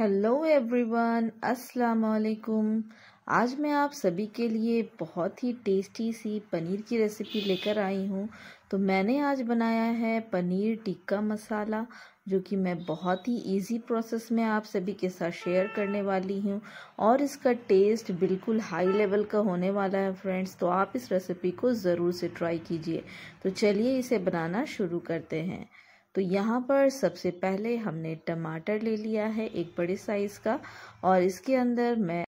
hello everyone अस्सलाम वालेकुम आज मैं आप सभी के लिए बहुत ही टेस्टी सी पनीर की रेसिपी लेकर आई हूँ तो मैंने आज बनाया है पनीर टिक्का मसाला जो कि मैं बहुत ही इजी प्रोसेस में आप सभी के साथ शेयर करने वाली हूँ और इसका टेस्ट बिल्कुल हाई लेवल का होने वाला है फ्रेंड्स तो आप इस रेसिपी को ज़रूर से ट्राई कीजिए तो चलिए इसे बनाना शुरू करते हैं तो यहाँ पर सबसे पहले हमने टमाटर ले लिया है एक बड़े साइज़ का और इसके अंदर मैं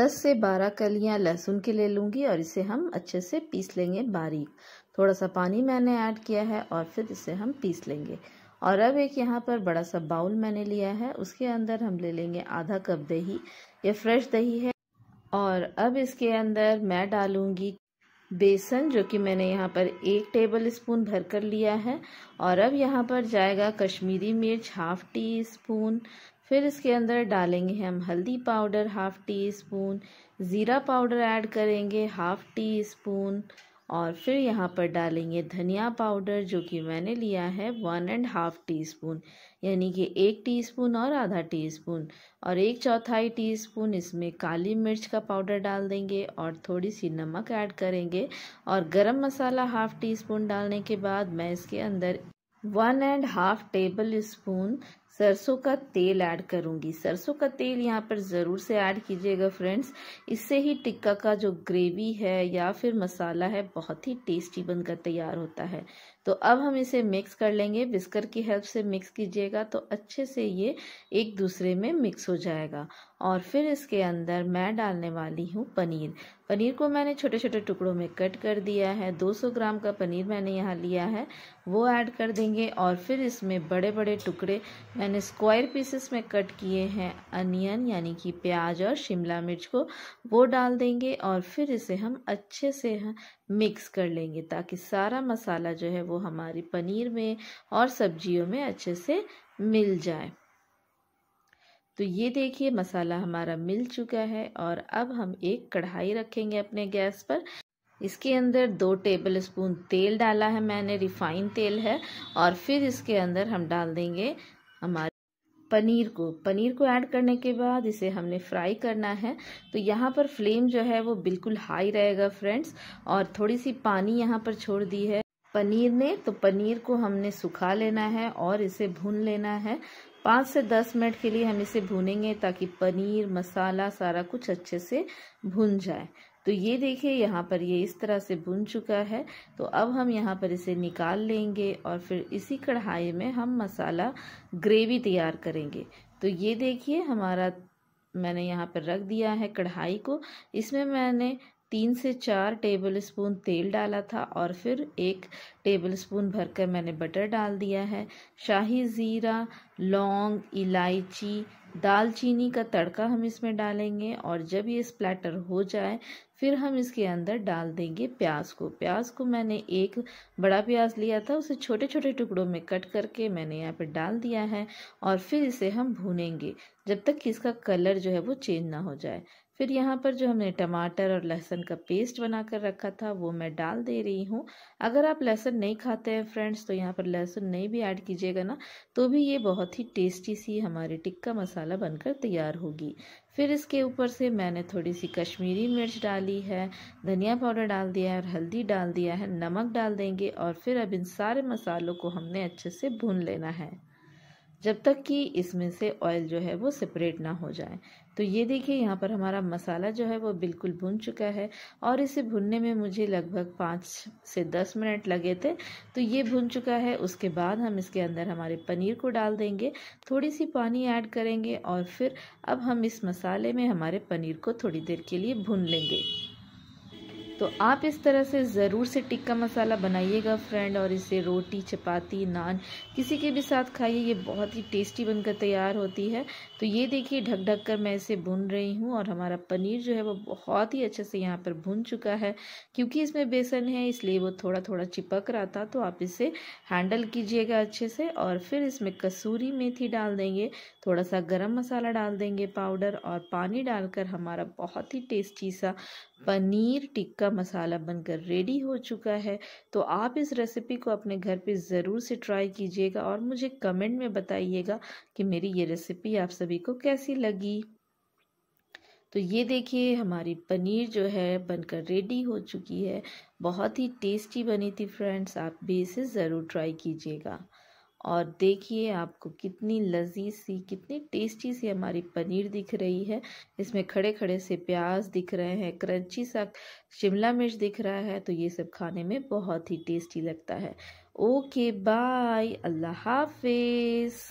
दस से बारह कलियाँ लहसुन के ले लूँगी और इसे हम अच्छे से पीस लेंगे बारीक थोड़ा सा पानी मैंने ऐड किया है और फिर इसे हम पीस लेंगे और अब एक यहाँ पर बड़ा सा बाउल मैंने लिया है उसके अंदर हम ले लेंगे आधा कप दही ये फ्रेश दही है और अब इसके अंदर मैं डालूंगी बेसन जो कि मैंने यहाँ पर एक टेबल स्पून भर कर लिया है और अब यहाँ पर जाएगा कश्मीरी मिर्च हाफ टी स्पून फिर इसके अंदर डालेंगे हम हल्दी पाउडर हाफ टी स्पून ज़ीरा पाउडर ऐड करेंगे हाफ टी स्पून और फिर यहाँ पर डालेंगे धनिया पाउडर जो कि मैंने लिया है one and half teaspoon यानी कि एक टीस्पून और आधा टीस्पून और एक चौथाई टीस्पून इसमें काली मिर्च का पाउडर डाल देंगे और थोड़ी सी नमक ऐड करेंगे और गरम मसाला हाफ़ टी स्पून डालने के बाद मैं इसके अंदर one and half tablespoon सरसों का तेल ऐड करूंगी सरसों का तेल यहाँ पर ज़रूर से ऐड कीजिएगा फ्रेंड्स इससे ही टिक्का का जो ग्रेवी है या फिर मसाला है बहुत ही टेस्टी बनकर तैयार होता है तो अब हम इसे मिक्स कर लेंगे बिस्कर की हेल्प से मिक्स कीजिएगा तो अच्छे से ये एक दूसरे में मिक्स हो जाएगा और फिर इसके अंदर मैं डालने वाली हूँ पनीर पनीर को मैंने छोटे छोटे टुकड़ों में कट कर दिया है 200 ग्राम का पनीर मैंने यहाँ लिया है वो ऐड कर देंगे और फिर इसमें बड़े बड़े टुकड़े मैंने स्क्वायर पीसेस में कट किए हैं अनियन यानी कि प्याज और शिमला मिर्च को वो डाल देंगे और फिर इसे हम अच्छे से मिक्स कर लेंगे ताकि सारा मसाला जो है वो हमारी पनीर में और सब्जियों में अच्छे से मिल जाए तो ये देखिए मसाला हमारा मिल चुका है और अब हम एक कढ़ाई रखेंगे अपने गैस पर इसके अंदर दो टेबल स्पून तेल डाला है मैंने रिफाइंड तेल है और फिर इसके अंदर हम डाल देंगे हमारे पनीर को पनीर को ऐड करने के बाद इसे हमने फ्राई करना है तो यहाँ पर फ्लेम जो है वो बिल्कुल हाई रहेगा फ्रेंड्स और थोड़ी सी पानी यहाँ पर छोड़ दी है पनीर ने तो पनीर को हमने सुखा लेना है और इसे भून लेना है पाँच से दस मिनट के लिए हम इसे भूनेंगे ताकि पनीर मसाला सारा कुछ अच्छे से भुन जाए तो ये देखिए यहाँ पर ये इस तरह से भुन चुका है तो अब हम यहाँ पर इसे निकाल लेंगे और फिर इसी कढ़ाई में हम मसाला ग्रेवी तैयार करेंगे तो ये देखिए हमारा मैंने यहाँ पर रख दिया है कढ़ाई को इसमें मैंने तीन से चार टेबल स्पून तेल डाला था और फिर एक टेबल स्पून भरकर मैंने बटर डाल दिया है शाही ज़ीरा लौंग इलायची दालचीनी का तड़का हम इसमें डालेंगे और जब ये स्प्लैटर हो जाए फिर हम इसके अंदर डाल देंगे प्याज को प्याज को मैंने एक बड़ा प्याज लिया था उसे छोटे छोटे टुकड़ों में कट करके मैंने यहाँ पे डाल दिया है और फिर इसे हम भूनेंगे जब तक कि इसका कलर जो है वो चेंज ना हो जाए फिर यहाँ पर जो हमने टमाटर और लहसुन का पेस्ट बना कर रखा था वो मैं डाल दे रही हूँ अगर आप लहसुन नहीं खाते हैं फ्रेंड्स तो यहाँ पर लहसुन नहीं भी ऐड कीजिएगा ना तो भी ये बहुत ही टेस्टी सी हमारी टिक्का मसाला बनकर तैयार होगी फिर इसके ऊपर से मैंने थोड़ी सी कश्मीरी मिर्च डाली है धनिया पाउडर डाल दिया है और हल्दी डाल दिया है नमक डाल देंगे और फिर अब इन सारे मसालों को हमने अच्छे से भून लेना है जब तक कि इसमें से ऑयल जो है वो सेपरेट ना हो जाए तो ये देखिए यहाँ पर हमारा मसाला जो है वो बिल्कुल भुन चुका है और इसे भुनने में मुझे लगभग पाँच से दस मिनट लगे थे तो ये भुन चुका है उसके बाद हम इसके अंदर हमारे पनीर को डाल देंगे थोड़ी सी पानी ऐड करेंगे और फिर अब हम इस मसाले में हमारे पनीर को थोड़ी देर के लिए भून लेंगे तो आप इस तरह से ज़रूर से टिक्का मसाला बनाइएगा फ्रेंड और इसे रोटी चपाती नान किसी के भी साथ खाइए ये बहुत ही टेस्टी बनकर तैयार होती है तो ये देखिए ढक ढक कर मैं इसे भुन रही हूँ और हमारा पनीर जो है वो बहुत ही अच्छे से यहाँ पर भुन चुका है क्योंकि इसमें बेसन है इसलिए वो थोड़ा थोड़ा चिपक रहा था तो आप इसे हैंडल कीजिएगा अच्छे से और फिर इसमें कसूरी मेथी डाल देंगे थोड़ा सा गर्म मसाला डाल देंगे पाउडर और पानी डालकर हमारा बहुत ही टेस्टी सा पनीर टिक्का का मसाला बनकर रेडी हो चुका है तो आप इस रेसिपी को अपने घर पे ज़रूर से ट्राई कीजिएगा और मुझे कमेंट में बताइएगा कि मेरी ये रेसिपी आप सभी को कैसी लगी तो ये देखिए हमारी पनीर जो है बनकर रेडी हो चुकी है बहुत ही टेस्टी बनी थी फ्रेंड्स आप भी इसे ज़रूर ट्राई कीजिएगा और देखिए आपको कितनी लजीज सी कितनी टेस्टी सी हमारी पनीर दिख रही है इसमें खड़े खड़े से प्याज दिख रहे हैं क्रंची सा शिमला मिर्च दिख रहा है तो ये सब खाने में बहुत ही टेस्टी लगता है ओके बाय अल्लाह हाफिज़